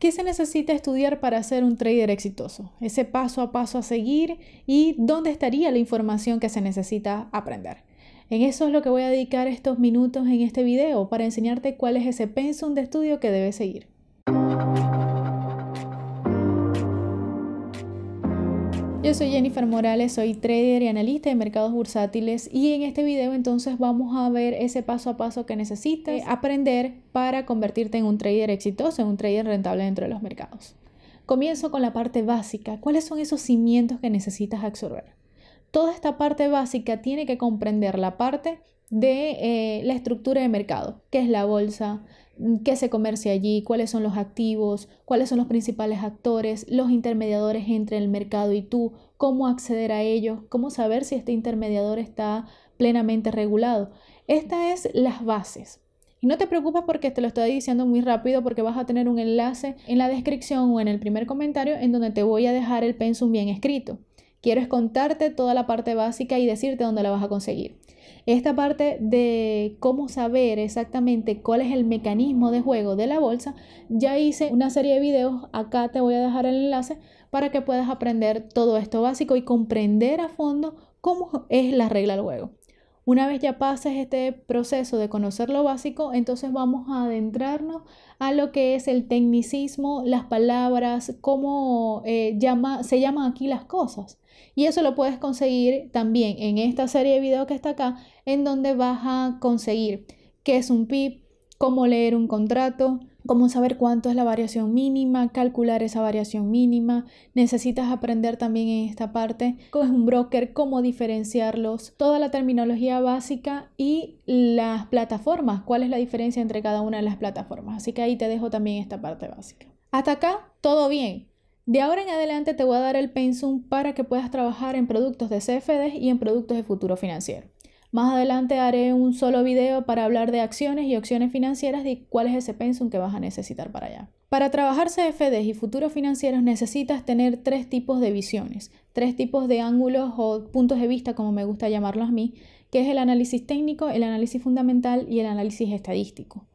¿Qué se necesita estudiar para ser un trader exitoso? Ese paso a paso a seguir y dónde estaría la información que se necesita aprender. En eso es lo que voy a dedicar estos minutos en este video para enseñarte cuál es ese pensum de estudio que debes seguir. Yo soy Jennifer Morales, soy trader y analista de mercados bursátiles y en este video entonces vamos a ver ese paso a paso que necesitas aprender para convertirte en un trader exitoso, en un trader rentable dentro de los mercados. Comienzo con la parte básica, cuáles son esos cimientos que necesitas absorber. Toda esta parte básica tiene que comprender la parte de eh, la estructura de mercado, qué es la bolsa, mm, qué se comercia allí, cuáles son los activos, cuáles son los principales actores, los intermediadores entre el mercado y tú, cómo acceder a ellos, cómo saber si este intermediador está plenamente regulado. esta es las bases. Y no te preocupes porque te lo estoy diciendo muy rápido porque vas a tener un enlace en la descripción o en el primer comentario en donde te voy a dejar el pensum bien escrito. Quiero es contarte toda la parte básica y decirte dónde la vas a conseguir. Esta parte de cómo saber exactamente cuál es el mecanismo de juego de la bolsa, ya hice una serie de videos, acá te voy a dejar el enlace para que puedas aprender todo esto básico y comprender a fondo cómo es la regla del juego. Una vez ya pases este proceso de conocer lo básico, entonces vamos a adentrarnos a lo que es el tecnicismo, las palabras, cómo eh, llama, se llaman aquí las cosas. Y eso lo puedes conseguir también en esta serie de videos que está acá, en donde vas a conseguir qué es un PIP, cómo leer un contrato, cómo saber cuánto es la variación mínima, calcular esa variación mínima. Necesitas aprender también en esta parte cómo es un broker, cómo diferenciarlos, toda la terminología básica y las plataformas, cuál es la diferencia entre cada una de las plataformas. Así que ahí te dejo también esta parte básica. Hasta acá, todo bien. De ahora en adelante te voy a dar el pensum para que puedas trabajar en productos de CFDs y en productos de futuro financiero. Más adelante haré un solo video para hablar de acciones y opciones financieras y cuál es ese pensum que vas a necesitar para allá. Para trabajar CFDs y futuros financieros necesitas tener tres tipos de visiones, tres tipos de ángulos o puntos de vista, como me gusta llamarlos a mí, que es el análisis técnico, el análisis fundamental y el análisis estadístico.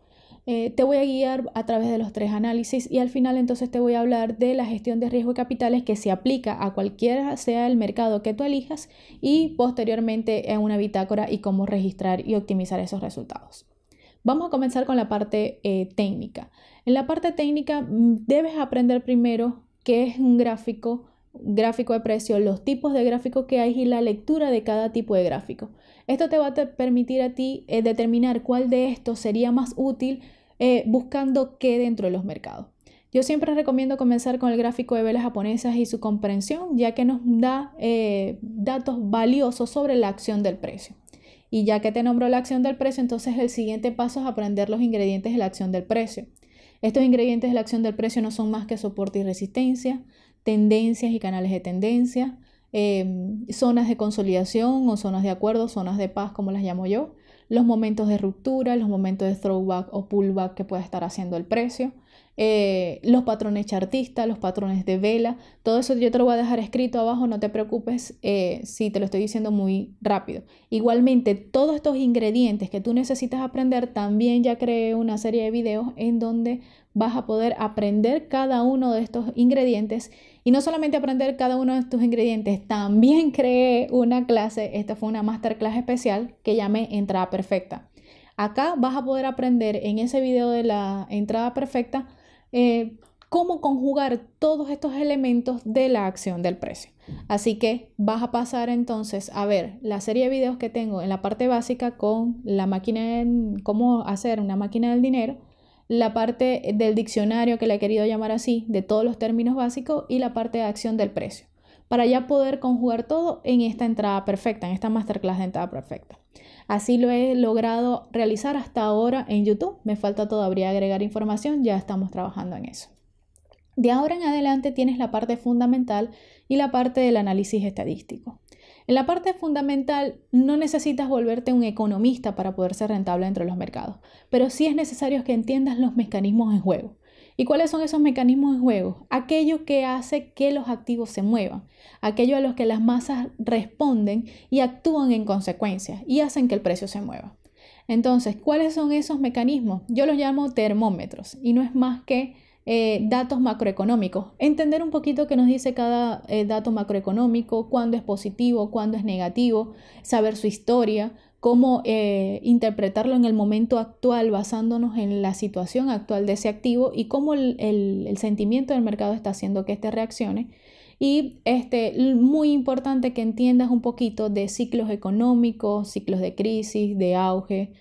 Eh, te voy a guiar a través de los tres análisis y al final entonces te voy a hablar de la gestión de riesgo de capitales que se aplica a cualquiera sea el mercado que tú elijas y posteriormente en una bitácora y cómo registrar y optimizar esos resultados. Vamos a comenzar con la parte eh, técnica. En la parte técnica mm, debes aprender primero qué es un gráfico, gráfico de precio, los tipos de gráfico que hay y la lectura de cada tipo de gráfico. Esto te va a permitir a ti eh, determinar cuál de estos sería más útil eh, buscando qué dentro de los mercados. Yo siempre recomiendo comenzar con el gráfico de velas japonesas y su comprensión, ya que nos da eh, datos valiosos sobre la acción del precio. Y ya que te nombró la acción del precio, entonces el siguiente paso es aprender los ingredientes de la acción del precio. Estos ingredientes de la acción del precio no son más que soporte y resistencia, tendencias y canales de tendencia, eh, zonas de consolidación o zonas de acuerdo, zonas de paz, como las llamo yo, los momentos de ruptura, los momentos de throwback o pullback que puede estar haciendo el precio, eh, los patrones chartistas, los patrones de vela, todo eso yo te lo voy a dejar escrito abajo, no te preocupes eh, si te lo estoy diciendo muy rápido. Igualmente, todos estos ingredientes que tú necesitas aprender, también ya creé una serie de videos en donde vas a poder aprender cada uno de estos ingredientes y no solamente aprender cada uno de tus ingredientes, también creé una clase, esta fue una masterclass especial que llamé Entrada Perfecta. Acá vas a poder aprender en ese video de la entrada perfecta eh, cómo conjugar todos estos elementos de la acción del precio. Así que vas a pasar entonces a ver la serie de videos que tengo en la parte básica con la máquina, en, cómo hacer una máquina del dinero la parte del diccionario, que le he querido llamar así, de todos los términos básicos y la parte de acción del precio, para ya poder conjugar todo en esta entrada perfecta, en esta masterclass de entrada perfecta. Así lo he logrado realizar hasta ahora en YouTube. Me falta todavía agregar información, ya estamos trabajando en eso. De ahora en adelante tienes la parte fundamental y la parte del análisis estadístico. En la parte fundamental, no necesitas volverte un economista para poder ser rentable dentro de los mercados, pero sí es necesario que entiendas los mecanismos en juego. ¿Y cuáles son esos mecanismos en juego? Aquello que hace que los activos se muevan, aquello a los que las masas responden y actúan en consecuencia y hacen que el precio se mueva. Entonces, ¿cuáles son esos mecanismos? Yo los llamo termómetros y no es más que eh, datos macroeconómicos. Entender un poquito qué nos dice cada eh, dato macroeconómico, cuándo es positivo, cuándo es negativo, saber su historia, cómo eh, interpretarlo en el momento actual basándonos en la situación actual de ese activo y cómo el, sentimiento del mercado está haciendo que éste reaccione. Y este, muy importante que entiendas un poquito de ciclos económicos, ciclos de crisis, de auge,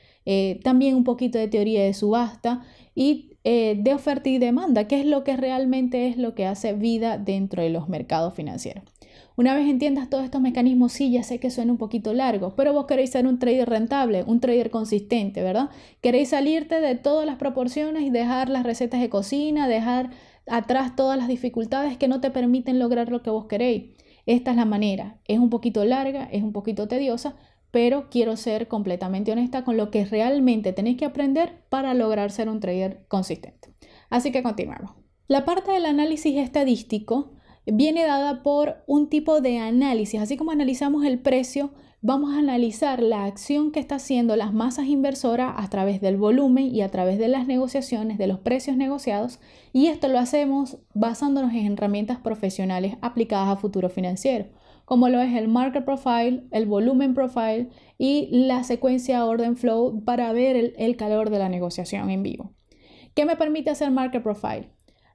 también un poquito de teoría de subasta y eh, de oferta y demanda, que es lo que realmente es lo que hace vida dentro de los mercados financieros. Una vez entiendas todos estos mecanismos, sí, ya sé que suena un poquito largo, pero vos queréis ser un trader rentable, un trader consistente, ¿verdad? Queréis salirte de todas las proporciones y dejar las recetas de cocina, dejar atrás todas las dificultades que no te permiten lograr lo que vos queréis. Esta es la manera. Es un poquito larga, es un poquito tediosa, pero quiero ser completamente honesta con lo que realmente tenéis que aprender para lograr ser un trader consistente. Así que continuamos. La parte del análisis estadístico viene dada por un tipo de análisis, así como analizamos el precio, vamos a analizar la acción que están haciendo las masas inversoras a través del volumen y a través de las negociaciones, de los precios negociados, y esto lo hacemos basándonos en herramientas profesionales aplicadas a futuro financiero como lo es el market profile, el volumen profile y la secuencia orden flow para ver el, calor de la negociación en vivo. ¿Qué me permite hacer market profile?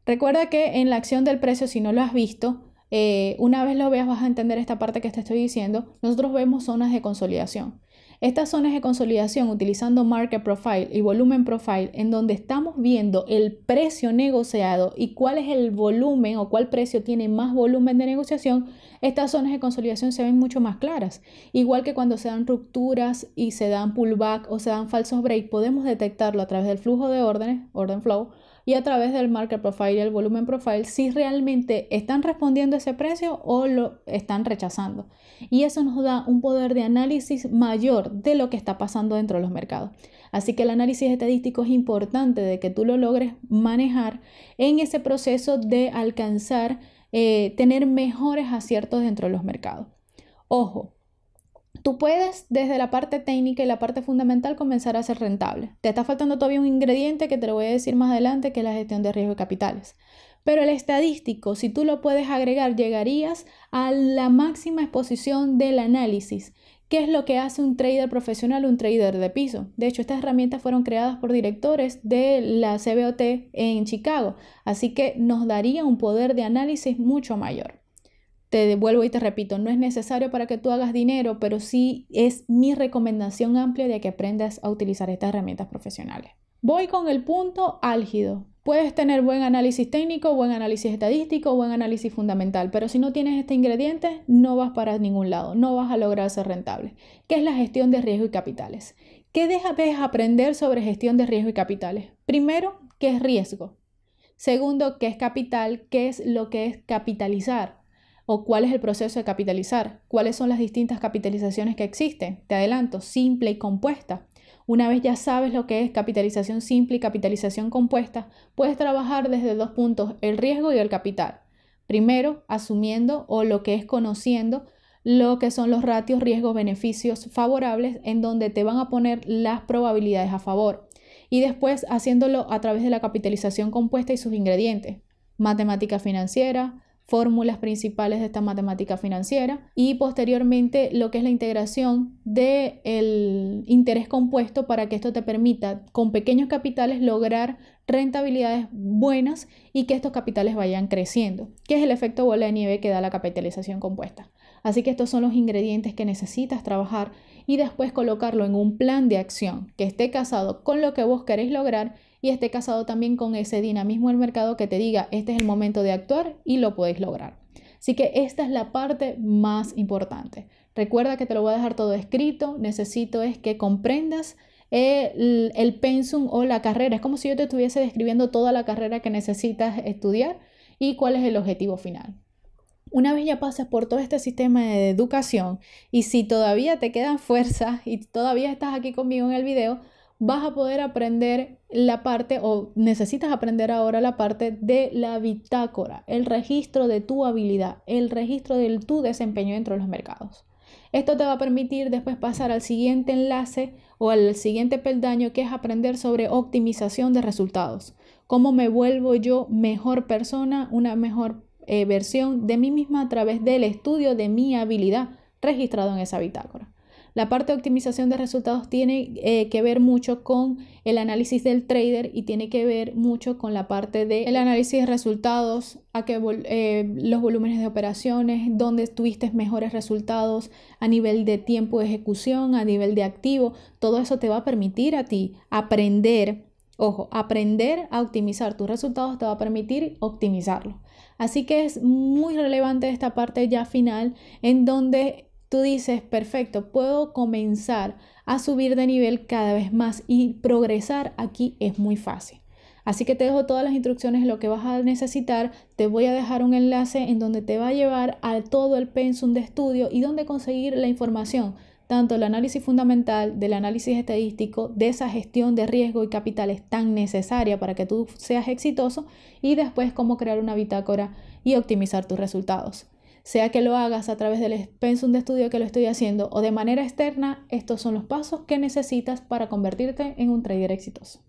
Recuerda que en la acción del precio, si no lo has visto, eh, una vez lo veas vas a entender esta parte que te estoy diciendo, nosotros vemos zonas de consolidación. Estas zonas de consolidación utilizando Market Profile y Volumen Profile, en donde estamos viendo el precio negociado y cuál es el volumen o cuál precio tiene más volumen de negociación, estas zonas de consolidación se ven mucho más claras. Igual que cuando se dan rupturas y se dan pullback o se dan falsos break, podemos detectarlo a través del flujo de órdenes, orden flow, y a través del market profile y el volumen profile si realmente están respondiendo a ese precio o lo están rechazando. Y eso nos da un poder de análisis mayor de lo que está pasando dentro de los mercados. Así que el análisis estadístico es importante de que tú lo logres manejar en ese proceso de alcanzar, eh, tener mejores aciertos dentro de los mercados. Ojo, tú puedes desde la parte técnica y la parte fundamental comenzar a ser rentable. Te está faltando todavía un ingrediente que te lo voy a decir más adelante, que es la gestión de riesgo de capitales. Pero el estadístico, si tú lo puedes agregar, llegarías a la máxima exposición del análisis. que es lo que hace un trader profesional, un trader de piso? De hecho, estas herramientas fueron creadas por directores de la CBOT en Chicago, así que nos daría un poder de análisis mucho mayor te devuelvo y te repito, no es necesario para que tú hagas dinero, pero sí es mi recomendación amplia de que aprendas a utilizar estas herramientas profesionales. Voy con el punto álgido. Puedes tener buen análisis técnico, buen análisis estadístico, buen análisis fundamental, pero si no tienes este ingrediente, no vas para ningún lado, no vas a lograr ser rentable, ¿Qué es la gestión de riesgo y capitales. ¿Qué debes aprender sobre gestión de riesgo y capitales? Primero, ¿qué es riesgo? Segundo, ¿qué es capital? ¿Qué es lo que es capitalizar? o cuál es el proceso de capitalizar, cuáles son las distintas capitalizaciones que existen. Te adelanto, simple y compuesta. Una vez ya sabes lo que es capitalización simple y capitalización compuesta, puedes trabajar desde dos puntos, el riesgo y el capital. Primero, asumiendo o lo que es conociendo lo que son los ratios riesgo-beneficios favorables en donde te van a poner las probabilidades a favor y después haciéndolo a través de la capitalización compuesta y sus ingredientes, matemática financiera, fórmulas principales de esta matemática financiera y posteriormente lo que es la integración del interés compuesto para que esto te permita con pequeños capitales lograr rentabilidades buenas y que estos capitales vayan creciendo, que es el efecto bola de nieve que da la capitalización compuesta. Así que estos son los ingredientes que necesitas trabajar y después colocarlo en un plan de acción que esté casado con lo que vos querés lograr y esté casado también con ese dinamismo del mercado que te diga, este es el momento de actuar y lo podéis lograr. Así que esta es la parte más importante. Recuerda que te lo voy a dejar todo escrito, necesito es que comprendas el, el pensum o la carrera. Es como si yo te estuviese describiendo toda la carrera que necesitas estudiar y cuál es el objetivo final. Una vez ya pasas por todo este sistema de educación y si todavía te quedan fuerzas y todavía estás aquí conmigo en el video, vas a poder aprender la parte o necesitas aprender ahora la parte de la bitácora, el registro de tu habilidad, el registro de tu desempeño dentro de los mercados. Esto te va a permitir después pasar al siguiente enlace o al siguiente peldaño que es aprender sobre optimización de resultados. Cómo me vuelvo yo mejor persona, una mejor eh, versión de mí misma a través del estudio de mi habilidad registrado en esa bitácora. La parte de optimización de resultados tiene eh, que ver mucho con el análisis del trader y tiene que ver mucho con la parte del el análisis de resultados, a que eh, los volúmenes de operaciones, dónde tuviste mejores resultados a nivel de tiempo de ejecución, a nivel de activo. Todo eso te va a permitir a ti aprender Ojo, aprender a optimizar tus resultados te va a permitir optimizarlo. Así que es muy relevante esta parte ya final en donde tú dices, perfecto, puedo comenzar a subir de nivel cada vez más y progresar aquí es muy fácil. Así que te dejo todas las instrucciones lo que vas a necesitar. Te voy a dejar un enlace en donde te va a llevar a todo el pensum de estudio y donde conseguir la información, tanto el análisis fundamental del análisis estadístico, de esa gestión de riesgo y capitales tan necesaria para que tú seas exitoso y después cómo crear una bitácora y optimizar tus resultados sea que lo hagas a través del pensum de estudio que lo estoy haciendo o de manera externa, estos son los pasos que necesitas para convertirte en un trader exitoso.